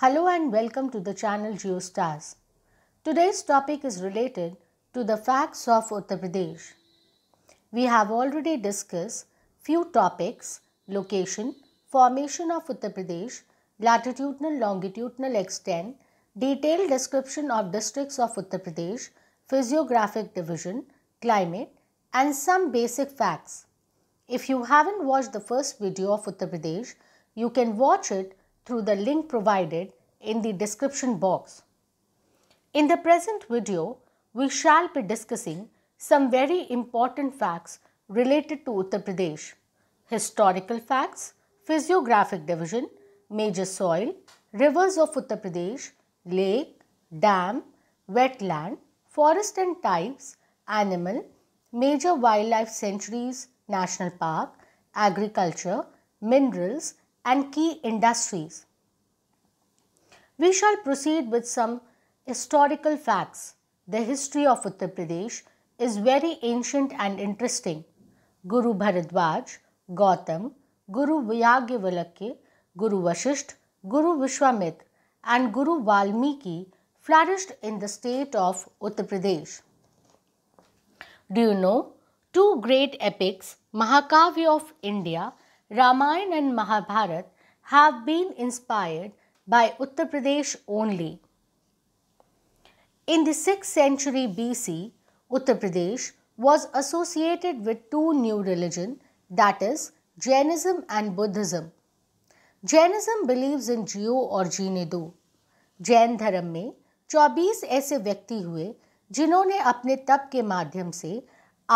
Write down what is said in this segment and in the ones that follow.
Hello and welcome to the channel GeoStars. Today's topic is related to the facts of Uttar Pradesh. We have already discussed few topics, location, formation of Uttar Pradesh, latitudinal longitudinal extent, detailed description of districts of Uttar Pradesh, physiographic division, climate and some basic facts. If you haven't watched the first video of Uttar Pradesh, you can watch it through the link provided in the description box. In the present video, we shall be discussing some very important facts related to Uttar Pradesh, historical facts, physiographic division, major soil, rivers of Uttar Pradesh, lake, dam, wetland, forest and types, animal, major wildlife sanctuaries, national park, agriculture, minerals and key industries. We shall proceed with some historical facts. The history of Uttar Pradesh is very ancient and interesting. Guru Bharadwaj, Gautam, Guru Vyagyavalakya, Guru Vashisht, Guru Vishwamit, and Guru Valmiki flourished in the state of Uttar Pradesh. Do you know two great epics, Mahakavya of India Ramayana and Mahabharata have been inspired by Uttar Pradesh only. In the 6th century BC, Uttar Pradesh was associated with two new religion that is Jainism and Buddhism. Jainism believes in Jio or जीने दो जैन धर्म में 24 ऐसे व्यक्ति हुए जिन्होंने अपने तप के माध्यम से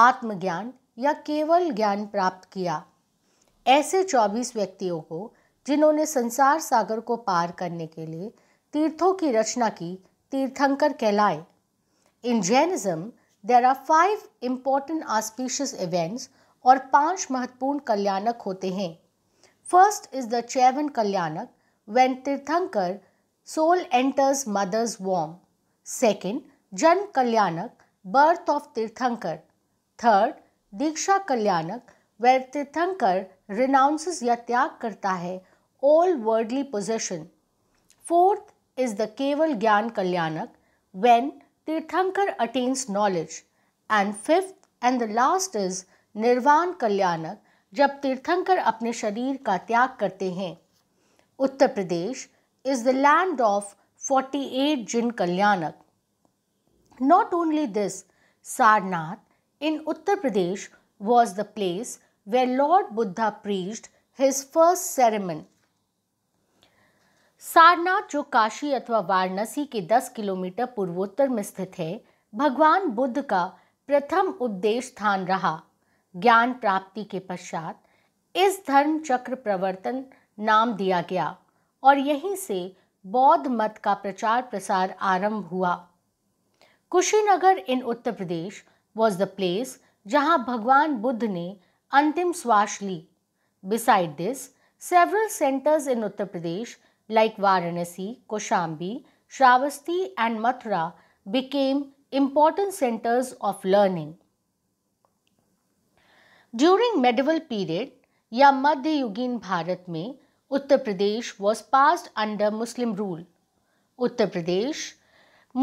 आत्मज्ञान या केवल ज्ञान प्राप्त किया ऐसे 24 व्यक्तियों को जिन्होंने संसार सागर को पार करने के लिए तीर्थों की रचना की तीर्थंकर कहलाए in Jainism there are five important auspicious events और पांच महत्वपूर्ण कल्याणक होते हैं first is the चैवन kalyanak when tirthankar soul enters mother's womb second janma kalyanak birth of tirthankar third diksha kalyanak where tirthankar renounces या त्याग करता है all worldly possession fourth is the Kevala Jnana kalyanak when tirthankar attains knowledge and fifth and the last is nirvana kalyanak जब तीर्थंकर अपने शरीर का त्याग करते हैं Uttar Pradesh is the land of forty eight Jin kalyanak not only this Sarnath in Uttar Pradesh was the place where Lord Buddha preached his first sermon. Sarnath जो काशी अथवा वाराणसी के 10 किलोमीटर पूर्वोत्तर में स्थित है भगवान बुद्ध का प्रथम उपदेश स्थान रहा ज्ञान प्राप्ति के पश्चात इस धर्म चक्र प्रवर्तन नाम दिया गया और यहीं से बौद्ध मत का प्रचार प्रसार आरंभ हुआ Kushinagar in Uttar Pradesh was the place जहां भगवान बुद्ध ने अंतिम श्वास ली beside this several centres in Uttar Pradesh like Varanasi Kaushambi Shravasti and Mathura became important centres of learning during medieval period या मध्ययुगीन भारत में Uttar Pradesh was pass under Muslim rule Uttar Pradesh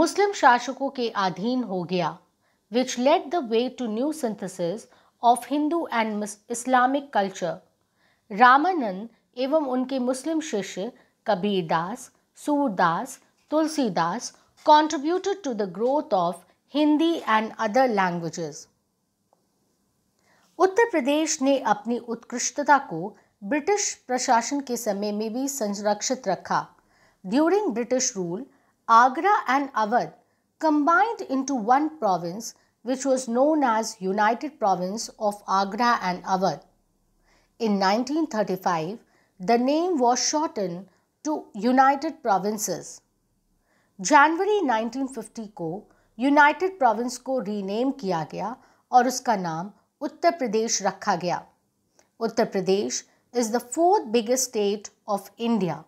Muslim शासकों के अधीन हो गया which let the way to new synthesis of Hindu and Islamic culture Ramanand एवं उनके मुस्लिम शिष्य Kabirdas Surdas Tulsidas contributed to the growth of Hindi and other languages Uttar Pradesh ने अपनी उत्कृष्टता को ब्रिटिश प्रशासन के समय में भी संरक्षित रखा during British rule Agra and Awadh combined into one province which was known as United Province of Agra and Awadh. In 1935, the name was shortened to United Provinces. January 1950 ko United Province ko renamed kiya gaya aur uska naam Uttar Pradesh rakha gaya. Uttar Pradesh is the fourth biggest state of India.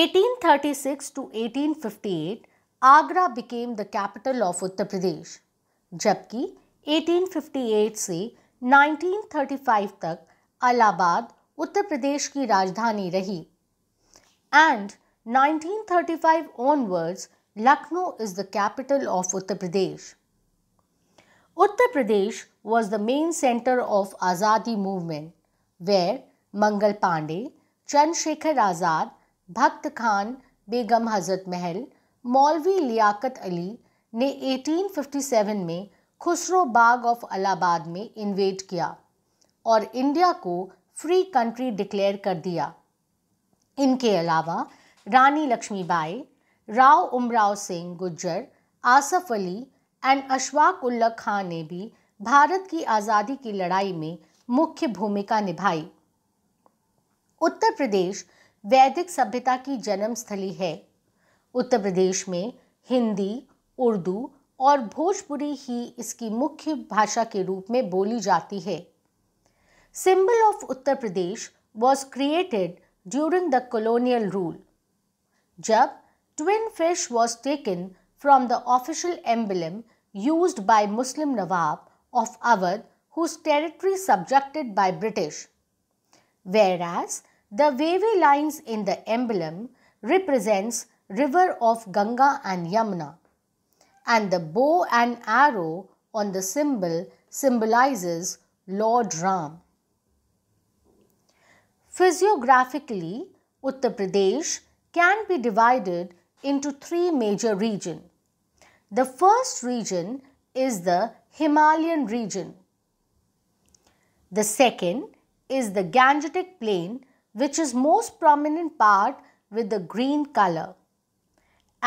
1836 to 1858 Agra became the capital of Uttar Pradesh जबकि 1858 से 1935 तक अलाहाबाद उत्तर प्रदेश की राजधानी रही and 1935 onwards Lucknow is the capital of Uttar Pradesh Uttar Pradesh was the main centre of आज़ादी movement where Mangal Pandey Chandrashekhar Azad Bakht Khan बेगम हजरत महल मौलवी लियाकत अली ने 1857 में खुसरो बाग ऑफ अलाहाबाद में इन्वेट किया और इंडिया को फ्री कंट्री डिक्लेयर कर दिया इनके अलावा रानी लक्ष्मीबाई राव उमराव सिंह गुज्जर आसफ अली एंड अशफाक उल्ला खान ने भी भारत की आज़ादी की लड़ाई में मुख्य भूमिका निभाई उत्तर प्रदेश वैदिक सभ्यता की जन्मस्थली है उत्तर प्रदेश में हिंदी उर्दू और भोजपुरी ही इसकी मुख्य भाषा के रूप में बोली जाती है symbol of Uttar Pradesh was created during the colonial rule जब twin fish was taken from the official emblem use by Muslim Nawab of Awadh whose territory subjected by British whereas the wavy lines in the emblem represents river of Ganga and Yamuna. And the bow and arrow on the symbol symbolizes Lord Ram. Physiographically, Uttar Pradesh can be divided into three major regions. The first region is the Himalayan region. The second is the Gangetic plain which is most prominent part with the green color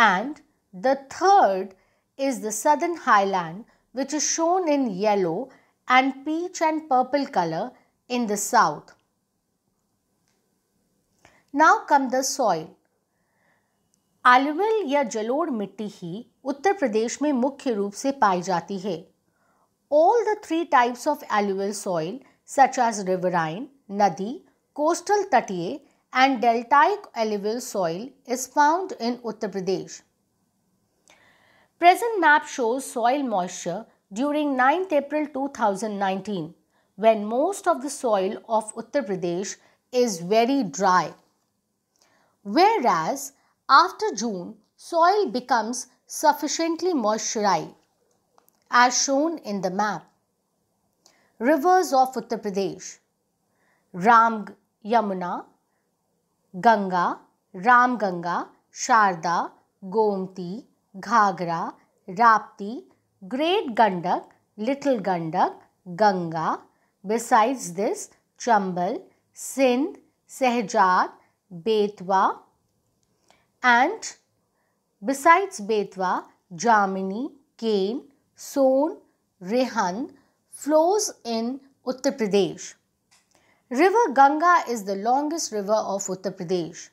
and the third is the southern highland which is shown in yellow and peach and purple color in the south. Now come the soil. Alluvial ya jalod mitti hi Uttar Pradesh mein mukhya roop se paai jati hai. All the three types of alluvial soil such as riverine, nadi, coastal tatiye and deltaic alluvial soil is found in Uttar Pradesh. Present map shows soil moisture during 9th April 2019 when most of the soil of Uttar Pradesh is very dry. Whereas after June, soil becomes sufficiently moisturized as shown in the map. Rivers of Uttar Pradesh Ram Yamuna Ganga Ramganga Sharda Gomti Ghaghara Rapti great Gandak little Gandak Ganga besides this Chambal Sindh Sahjad Betwa and besides Betwa Jamini Ken Son Rehan flows in Uttar Pradesh River Ganga is the longest river of Uttar Pradesh.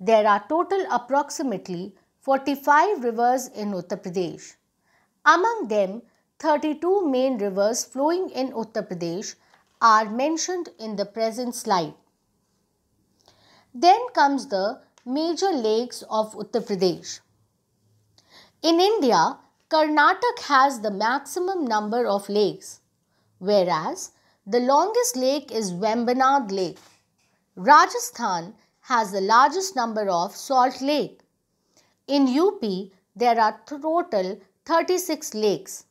There are total approximately 45 rivers in Uttar Pradesh. Among them, 32 main rivers flowing in Uttar Pradesh are mentioned in the present slide. Then comes the major lakes of Uttar Pradesh. In India, Karnataka has the maximum number of lakes, whereas the longest lake is Vembanad Lake. Rajasthan has the largest number of salt lake. In UP, there are total 36 lakes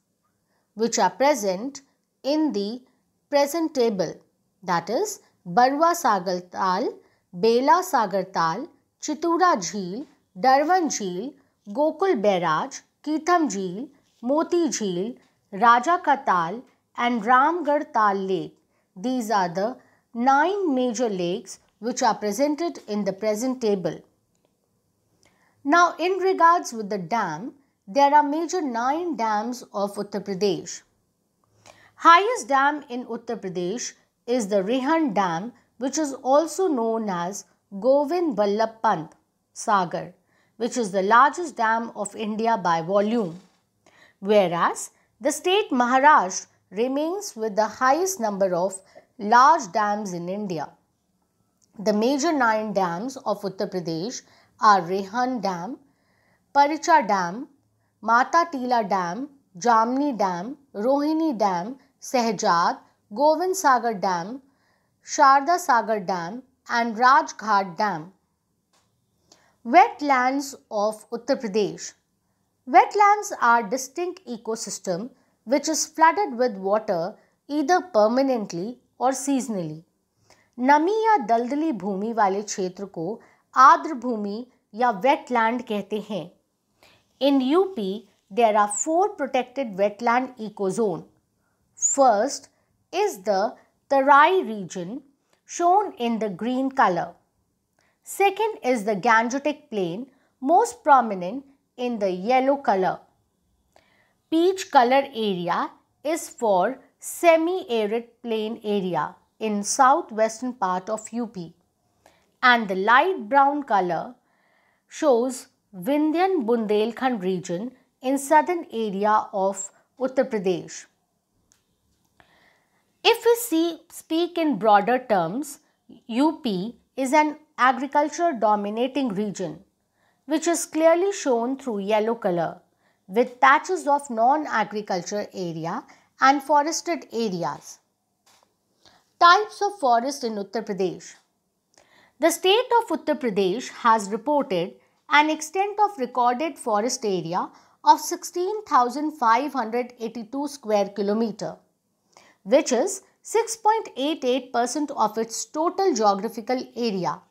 which are present in the present table that is Barwa Sagar Tal, Bela Sagar Tal, Chitura Jheel, Darwan Jheel, Gokul Barrage, Keetham Jheel, Moti Jheel, Raja Katal, and Ramgarh Tal Lake. These are the nine major lakes which are presented in the present table. Now in regards with the dam, there are major nine dams of Uttar Pradesh. Highest dam in Uttar Pradesh is the Rihan Dam which is also known as Govind Vallabh Pant Sagar which is the largest dam of India by volume. Whereas the state Maharashtra remains with the highest number of large dams in India. The major nine dams of Uttar Pradesh are Rehan Dam, Paricha Dam, Mata Tila Dam, Jamni Dam, Rohini Dam, Sehjad, Govind Sagar Dam, Sharda Sagar Dam and Rajghat Dam. Wetlands of Uttar Pradesh Wetlands are distinct ecosystem which is flooded with water either permanently or seasonally. नमी या दलदली भूमि वाले क्षेत्र को आर्द्र भूमि या wetland कहते हैं in UP there are four protected wetland ecozone first is the Terai region shown in the green color. Second is the Gangetic plain most prominent in the yellow color. Peach color area is for semi-arid plain area in southwestern part of UP. And the light brown color shows Vindhyan Bundelkhand region in southern area of Uttar Pradesh. If we see, speak in broader terms, UP is an agriculture dominating region which is clearly shown through yellow color with patches of non-agriculture area and forested areas. Types of forest in Uttar Pradesh The state of Uttar Pradesh has reported an extent of recorded forest area of 16,582 square kilometer, which is 6.88% of its total geographical area.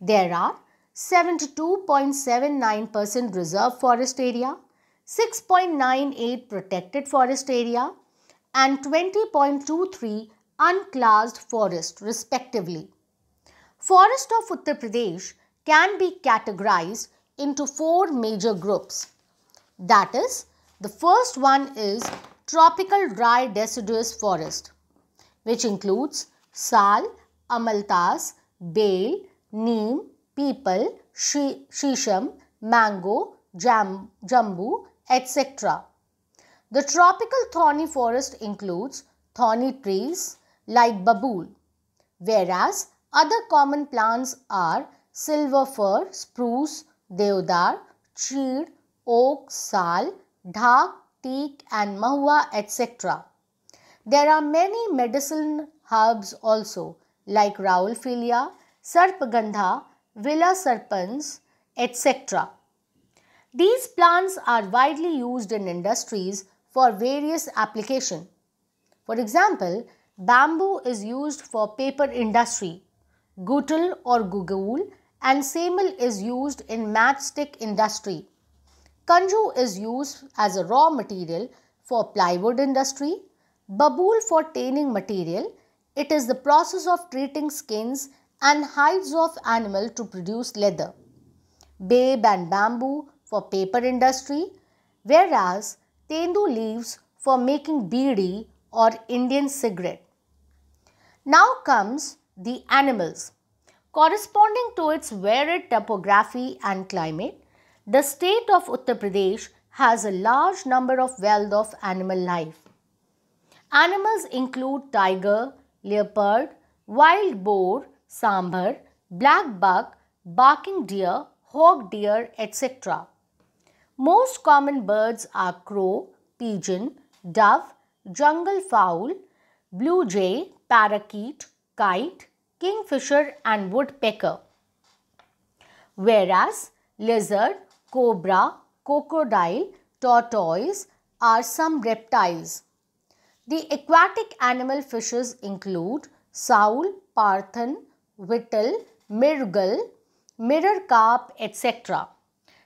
There are 72.79% reserve forest area, 6.98 protected forest area and 20.23 unclassed forest respectively. Forest of Uttar Pradesh can be categorized into four major groups. That is, the first one is tropical dry deciduous forest which includes sal, amaltas, bale, neem, peepal, shisham, mango, jam, jambu etc. The tropical thorny forest includes thorny trees like babool, whereas other common plants are silver fir, spruce, deodar, cheer, oak, sal, dhak, teak and mahua etc. There are many medicinal herbs also like Raulfilia, Sarpagandha, Villa serpens, etc. These plants are widely used in industries for various application. For example, bamboo is used for paper industry. Gutul or gugaul and samil is used in matchstick industry. Kanju is used as a raw material for plywood industry. Babool for tanning material. It is the process of treating skins and hides of animal to produce leather. Babe and bamboo for paper industry, whereas tendu leaves for making bidi or Indian cigarette. Now comes the animals. Corresponding to its varied topography and climate, the state of Uttar Pradesh has a large number of wealth of animal life. Animals include tiger, leopard, wild boar, sambar, black buck, barking deer, hog deer, etc. Most common birds are crow, pigeon, dove, jungle fowl, blue jay, parakeet, kite, kingfisher and woodpecker. Whereas lizard, cobra, crocodile, tortoise are some reptiles. The aquatic animal fishes include sowl, parthen, whittle, mirgal, mirror carp, etc.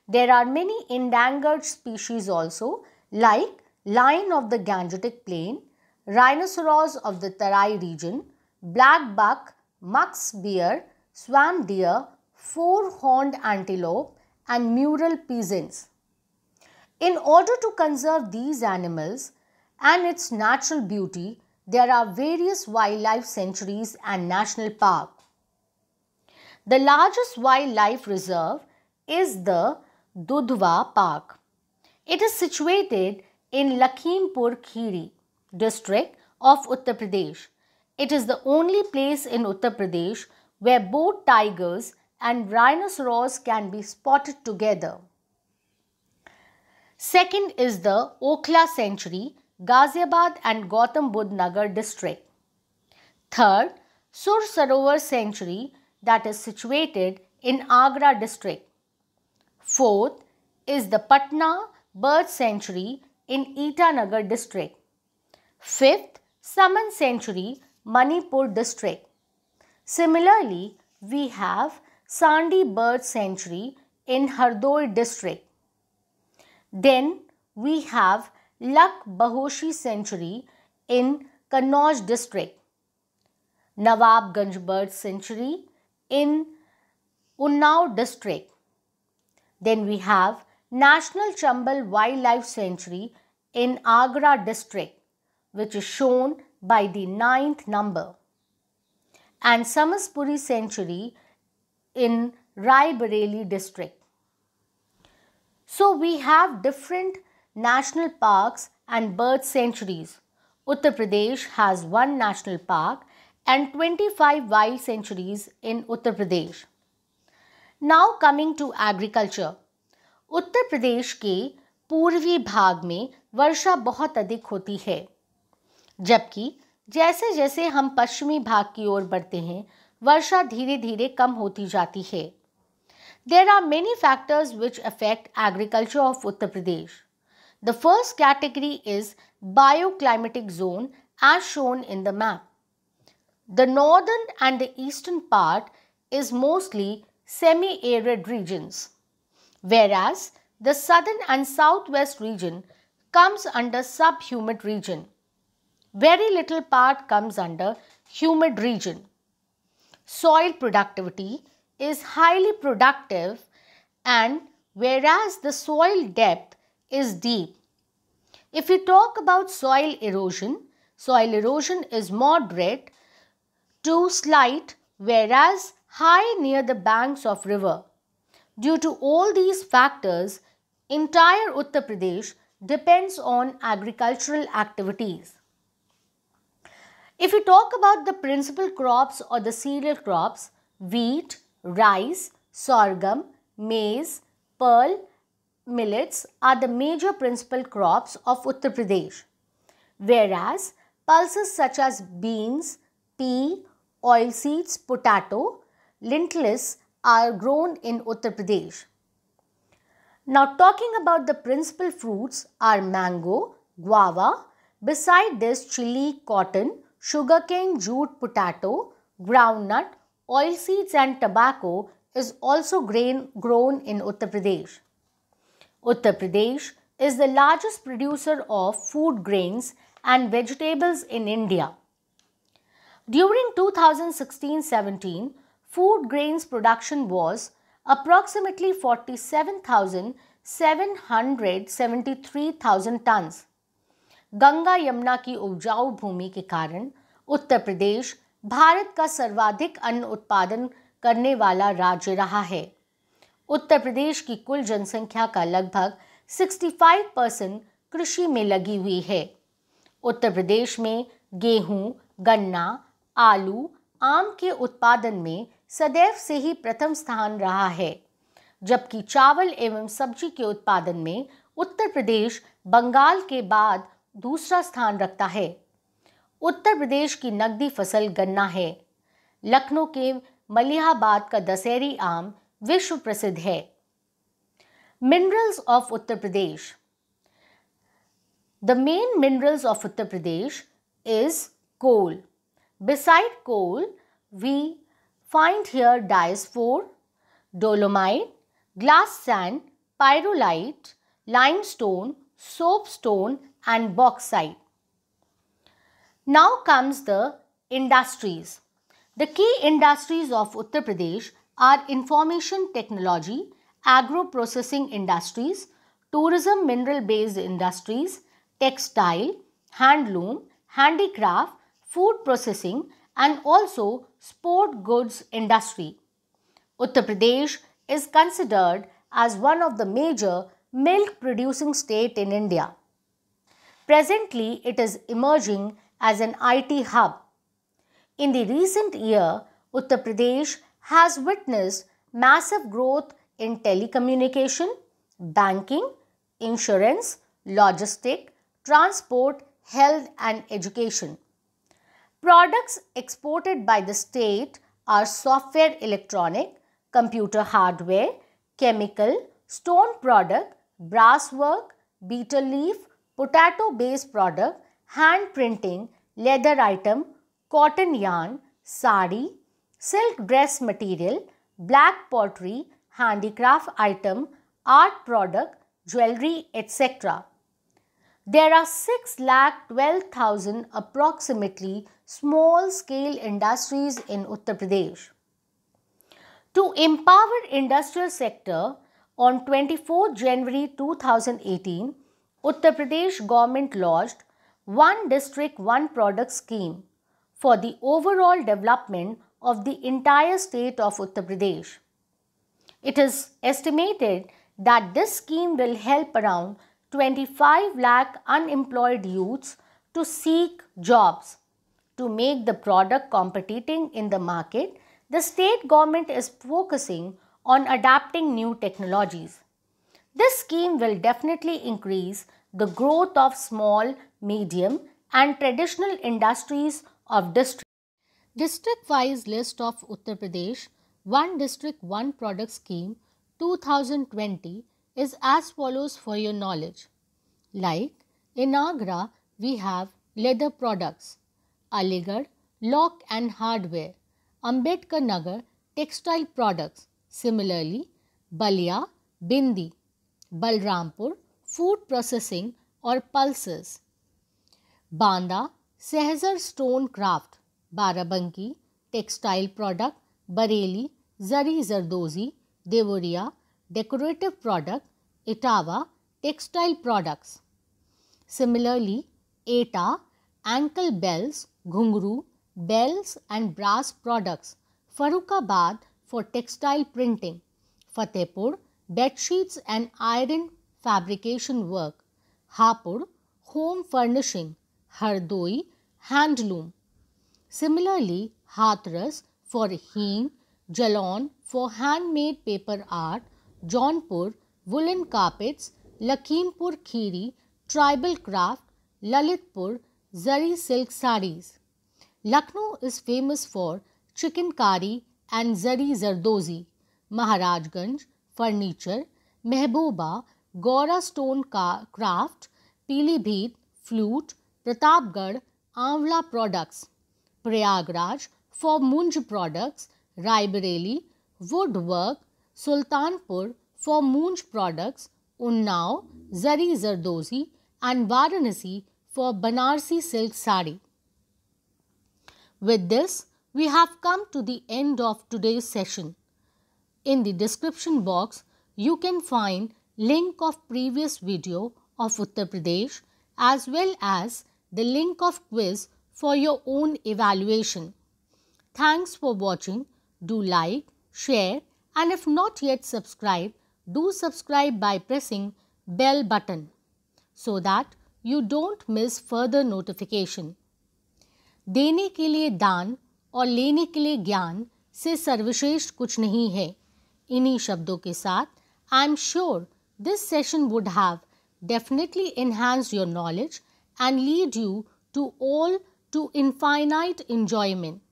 There are many endangered species also like lion of the Gangetic Plain, rhinoceros of the Tarai region, black buck, musk bear, swamp deer, four-horned antelope and mural peasants. In order to conserve these animals and its natural beauty, there are various wildlife sanctuaries and national park. The largest wildlife reserve is the Dudhwa Park. It is situated in Lakhimpur Khiri district of Uttar Pradesh. It is the only place in Uttar Pradesh where both tigers and rhinoceros can be spotted together. Second is the Okla Sanctuary, Ghaziabad and Gautam Budh Nagar district. Third, Sur Sarovar Sanctuary that is situated in Agra district. Fourth is the Patna Bird Sanctuary in Itanagar district. Fifth, Saman Sanctuary, Manipur district. Similarly, we have Sandi Bird Sanctuary in Hardoi district. Then we have Lak Bahoshi Sanctuary in Kanauj district. Nawabganj Bird Sanctuary in Unnao district. Then we have National Chambal Wildlife Sanctuary in Agra district which is shown by the ninth number and Samaspuri Sanctuary in Rai Bareli district. So we have different national parks and bird sanctuaries. Uttar Pradesh has one national park and 25 wild sanctuaries in Uttar Pradesh. Now coming to agriculture Uttar Pradesh के पूर्वी भाग में वर्षा बहुत अधिक होती है जबकि जैसे जैसे हम पश्चिमी भाग की ओर बढ़ते हैं वर्षा धीरे धीरे कम होती जाती है there are many factors which affect agriculture of Uttar Pradesh the first category is bioclimatic zone as shown in the map the northern and the eastern part is mostly semi-arid regions, whereas the southern and southwest region comes under subhumid region. Very little part comes under humid region. Soil productivity is highly productive and whereas the soil depth is deep. If we talk about soil erosion, soil erosion is moderate to slight whereas high near the banks of river. Due to all these factors, entire Uttar Pradesh depends on agricultural activities. If we talk about the principal crops or the cereal crops, wheat, rice, sorghum, maize, pearl, millets are the major principal crops of Uttar Pradesh. Whereas pulses such as beans, pea, oilseeds, potato lentils are grown in Uttar Pradesh. Now talking about the principal fruits are mango, guava, beside this chili, cotton, sugarcane, jute, potato, groundnut, oilseeds and tobacco is also grain grown in Uttar Pradesh. Uttar Pradesh is the largest producer of food grains and vegetables in India. During 2016-17, food grains production was approximately 47,773,000 tons. Ganga Yamuna की उपजाऊ भूमि के कारण उत्तर प्रदेश भारत का सर्वाधिक अन्न उत्पादन करने वाला राज्य रहा है उत्तर प्रदेश की कुल जनसंख्या का लगभग 65 परसेंट कृषि में लगी हुई है उत्तर प्रदेश में गेहूं, गन्ना आलू आम के उत्पादन में सदैव से ही प्रथम स्थान रहा है जबकि चावल एवं सब्जी के उत्पादन में उत्तर प्रदेश बंगाल के बाद दूसरा स्थान रखता है उत्तर प्रदेश की नकदी फसल गन्ना है लखनऊ के मलिहाबाद का दशहरी आम विश्व प्रसिद्ध है minerals of Uttar Pradesh the main minerals of Uttar Pradesh is coal beside coal we find here diaspore, dolomite, glass sand, pyrolite, limestone, soapstone and bauxite. Now comes the industries. The key industries of Uttar Pradesh are information technology, agro-processing industries, tourism mineral-based industries, textile, handloom, handicraft, food processing and also sport goods industry. Uttar Pradesh is considered as one of the major milk producing state in India. Presently, it is emerging as an IT hub. In the recent year, Uttar Pradesh has witnessed massive growth in telecommunication, banking, insurance, logistic, transport, health and education. Products exported by the state are software electronic, computer hardware, chemical, stone product, brass work, beetle leaf, potato based product, hand printing, leather item, cotton yarn, sari, silk dress material, black pottery, handicraft item, art product, jewelry, etc. There are 6 lakh 12,000 approximately small-scale industries in Uttar Pradesh. To empower industrial sector, on 24 January 2018, Uttar Pradesh government launched One District One Product Scheme for the overall development of the entire state of Uttar Pradesh. It is estimated that this scheme will help around 25 lakh unemployed youths to seek jobs. To make the product competing in the market, the state government is focusing on adapting new technologies. This scheme will definitely increase the growth of small, medium and traditional industries of district. District-wise list of Uttar Pradesh, one district, one product scheme, 2020 is as follows for your knowledge. Like in Agra, we have leather products, Aligarh, lock and hardware, Ambedkar Nagar, textile products. Similarly, Balia, Bindi, Balrampur, food processing or pulses, Banda, sehzar stone craft, Barabanki, textile product, Bareli, Zari Zardozi, Devoria, decorative product, etawa, textile products. Similarly, eta, ankle bells, ghungru, bells and brass products, Farukabad for textile printing, Fatehpur, sheets and iron fabrication work, Hapur, home furnishing, Hardoi, handloom. Similarly, Hathras for heen, Jalon for handmade paper art, Jaunpur woollen carpets Lakhimpur Kheri tribal craft Lalitpur zari silk saris Lucknow is famous for chikankari and zari zardozi Maharajganj furniture Mahoba Gaura stone का craft Pilibhit flute Pratapgarh amla products Prayagraj for munj products Raebareli wood work Sultanpur for Moonj products, Unnao, Zari Zardozi and Varanasi for Banarsi silk sari. With this, we have come to the end of today's session. In the description box, you can find link of previous video of Uttar Pradesh as well as the link of quiz for your own evaluation. Thanks for watching. Do like, share and if not yet subscribed do subscribe by pressing bell button so that you don't miss further notification dene ke liye daan aur lene ke liye gyan se sarveshesh kuch nahi hai inhi shabdon ke sath i am sure this session would have definitely enhanced your knowledge and lead you to all to infinite enjoyment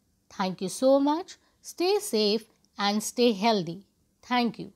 thank you so much stay safe and stay healthy. Thank you.